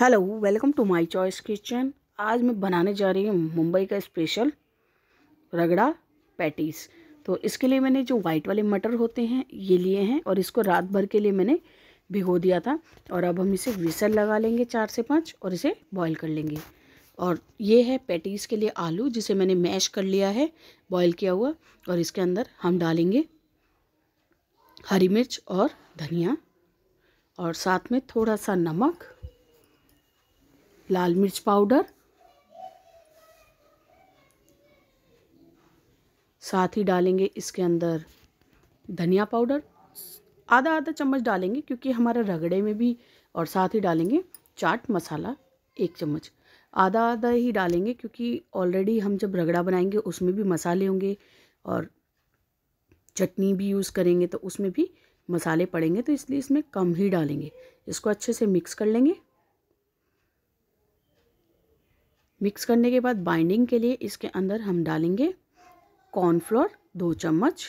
hello welcome to my choice kitchen आज मैं बनाने जा रही हूँ मुंबई का स्पेशल रगड़ा पैटीज तो इसके लिए मैंने जो वाइट वाले मटर होते हैं ये लिए हैं और इसको रात भर के लिए मैंने भिगो दिया था और अब हम इसे विसल लगा लेंगे चार से पाँच और इसे बॉईल कर लेंगे और ये है पैटीज़ के लिए आलू जिसे मैंने मैश कर लिया है बॉयल किया हुआ और इसके अंदर हम डालेंगे हरी मिर्च और धनिया और साथ में थोड़ा सा नमक लाल मिर्च पाउडर साथ ही डालेंगे इसके अंदर धनिया पाउडर आधा आधा चम्मच डालेंगे क्योंकि हमारे रगड़े में भी और साथ ही डालेंगे चाट मसाला एक चम्मच आधा आधा ही डालेंगे क्योंकि ऑलरेडी हम जब रगड़ा बनाएंगे उसमें भी मसाले होंगे और चटनी भी यूज़ करेंगे तो उसमें भी मसाले पड़ेंगे तो इसलिए इसमें कम ही डालेंगे इसको अच्छे से मिक्स कर लेंगे मिक्स करने के बाद बाइंडिंग के लिए इसके अंदर हम डालेंगे कॉर्नफ्लोर दो चम्मच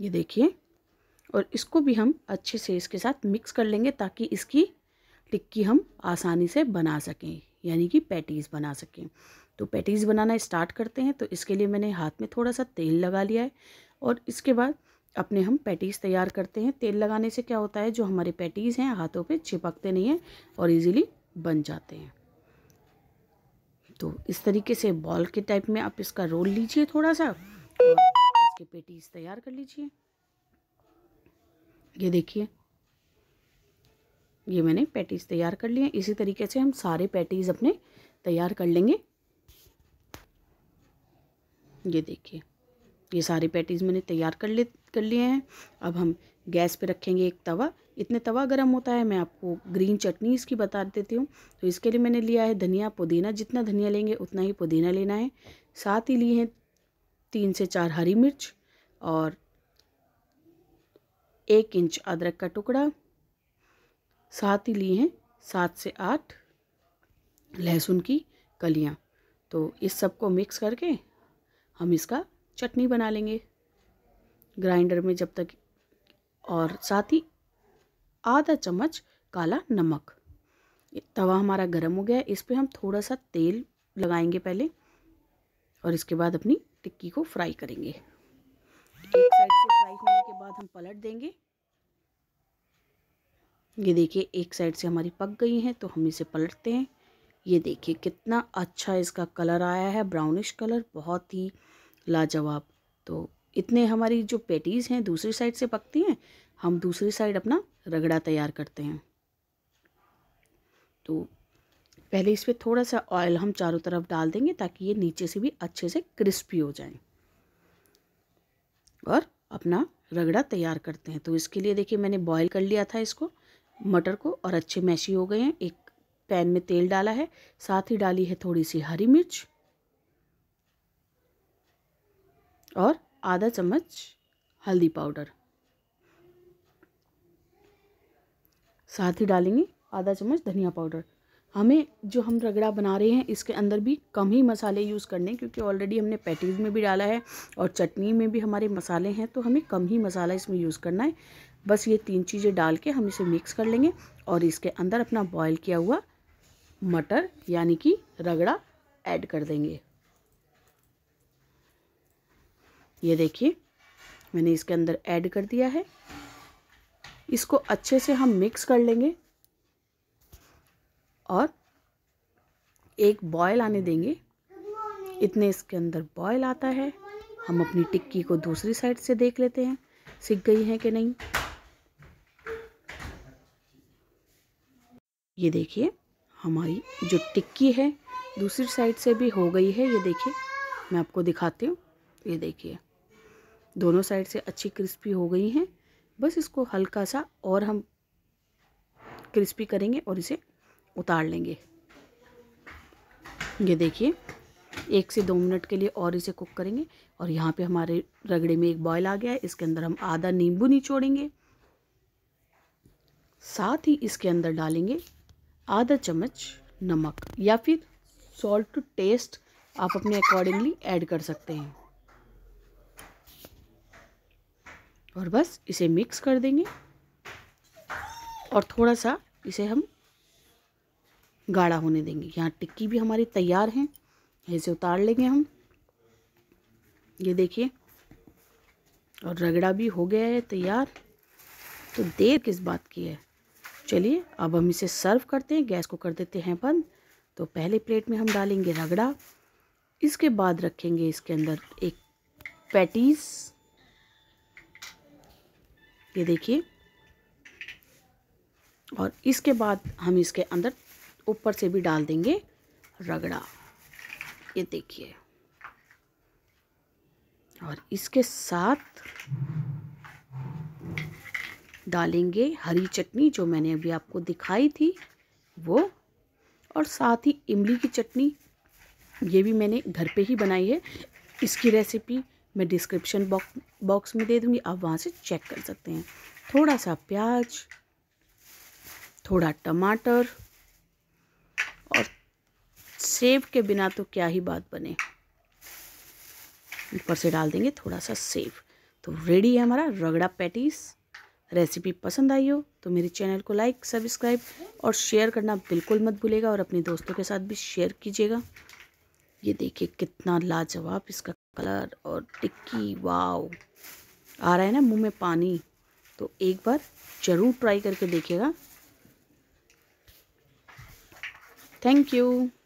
ये देखिए और इसको भी हम अच्छे से इसके साथ मिक्स कर लेंगे ताकि इसकी टिक्की हम आसानी से बना सकें यानी कि पैटीज़ बना सकें तो पैटीज़ बनाना स्टार्ट करते हैं तो इसके लिए मैंने हाथ में थोड़ा सा तेल लगा लिया है और इसके बाद अपने हम पैटीज़ तैयार करते हैं तेल लगाने से क्या होता है जो हमारे पैटीज़ हैं हाथों पे चिपकते नहीं हैं और इजीली बन जाते हैं तो इस तरीके से बॉल के टाइप में आप इसका रोल लीजिए थोड़ा सा इसके पेटीज तैयार कर लीजिए ये देखिए ये मैंने पैटीज तैयार कर लिए इसी तरीके से हम सारे पैटीज अपने तैयार कर लेंगे ये देखिए ये सारे पैटीज़ मैंने तैयार कर ले कर लिए हैं अब हम गैस पे रखेंगे एक तवा इतने तवा गर्म होता है मैं आपको ग्रीन चटनी इसकी बता देती हूँ तो इसके लिए मैंने लिया है धनिया पुदीना जितना धनिया लेंगे उतना ही पुदीना लेना है साथ ही लिए हैं तीन से चार हरी मिर्च और एक इंच अदरक का टुकड़ा साथ ही लिए हैं सात से आठ लहसुन की कलियाँ तो इस सब को मिक्स करके हम इसका चटनी बना लेंगे ग्राइंडर में जब तक और साथ ही आधा चम्मच काला नमक तवा हमारा गर्म हो गया है इस पर हम थोड़ा सा तेल लगाएंगे पहले और इसके बाद अपनी टिक्की को फ्राई करेंगे एक साइड से फ्राई होने के बाद हम पलट देंगे ये देखिए एक साइड से हमारी पक गई हैं तो हम इसे पलटते हैं ये देखिए कितना अच्छा इसका कलर आया है ब्राउनिश कलर बहुत ही लाजवाब तो इतने हमारी जो पेटीज़ हैं दूसरी साइड से पकती हैं हम दूसरी साइड अपना रगड़ा तैयार करते हैं तो पहले इस पर थोड़ा सा ऑयल हम चारों तरफ डाल देंगे ताकि ये नीचे से भी अच्छे से क्रिस्पी हो जाए और अपना रगड़ा तैयार करते हैं तो इसके लिए देखिए मैंने बॉईल कर लिया था इसको मटर को और अच्छे मैशी हो गए हैं एक पैन में तेल डाला है साथ ही डाली है थोड़ी सी हरी मिर्च और आधा चम्मच हल्दी पाउडर साथ ही डालेंगे आधा चम्मच धनिया पाउडर हमें जो हम रगड़ा बना रहे हैं इसके अंदर भी कम ही मसाले यूज़ करने क्योंकि ऑलरेडी हमने पैटीज में भी डाला है और चटनी में भी हमारे मसाले हैं तो हमें कम ही मसाला इसमें यूज़ करना है बस ये तीन चीज़ें डाल के हम इसे मिक्स कर लेंगे और इसके अंदर अपना बॉयल किया हुआ मटर यानी कि रगड़ा ऐड कर देंगे ये देखिए मैंने इसके अंदर ऐड कर दिया है इसको अच्छे से हम मिक्स कर लेंगे और एक बॉयल आने देंगे इतने इसके अंदर बॉयल आता है हम अपनी टिक्की को दूसरी साइड से देख लेते हैं सीख गई है कि नहीं ये देखिए हमारी जो टिक्की है दूसरी साइड से भी हो गई है ये देखिए मैं आपको दिखाती हूँ ये देखिए दोनों साइड से अच्छी क्रिस्पी हो गई हैं बस इसको हल्का सा और हम क्रिस्पी करेंगे और इसे उतार लेंगे ये देखिए एक से दो मिनट के लिए और इसे कुक करेंगे और यहाँ पे हमारे रगड़े में एक बॉयल आ गया है इसके अंदर हम आधा नींबू निचोड़ेंगे साथ ही इसके अंदर डालेंगे आधा चम्मच नमक या फिर सॉल्ट टू टेस्ट आप अपने अकॉर्डिंगली ऐड कर सकते हैं और बस इसे मिक्स कर देंगे और थोड़ा सा इसे हम गाढ़ा होने देंगे यहाँ टिक्की भी हमारी तैयार हैं इसे उतार लेंगे हम ये देखिए और रगड़ा भी हो गया है तैयार तो देर किस बात की है चलिए अब हम इसे सर्व करते हैं गैस को कर देते हैं बंद तो पहले प्लेट में हम डालेंगे रगड़ा इसके बाद रखेंगे इसके अंदर एक पैटीज़ ये देखिए और इसके बाद हम इसके अंदर ऊपर से भी डाल देंगे रगड़ा ये देखिए और इसके साथ डालेंगे हरी चटनी जो मैंने अभी आपको दिखाई थी वो और साथ ही इमली की चटनी ये भी मैंने घर पे ही बनाई है इसकी रेसिपी मैं डिस्क्रिप्शन बॉक्स बॉक्स में दे दूँगी आप वहाँ से चेक कर सकते हैं थोड़ा सा प्याज थोड़ा टमाटर और सेब के बिना तो क्या ही बात बने ऊपर से डाल देंगे थोड़ा सा सेब तो रेडी है हमारा रगड़ा पैटीज़ रेसिपी पसंद आई हो तो मेरे चैनल को लाइक सब्सक्राइब और शेयर करना बिल्कुल मत भूलेगा और अपने दोस्तों के साथ भी शेयर कीजिएगा ये देखिए कितना लाजवाब इसका कलर और टिक्की वाव आ रहा है ना मुंह में पानी तो एक बार ज़रूर ट्राई करके देखिएगा थैंक यू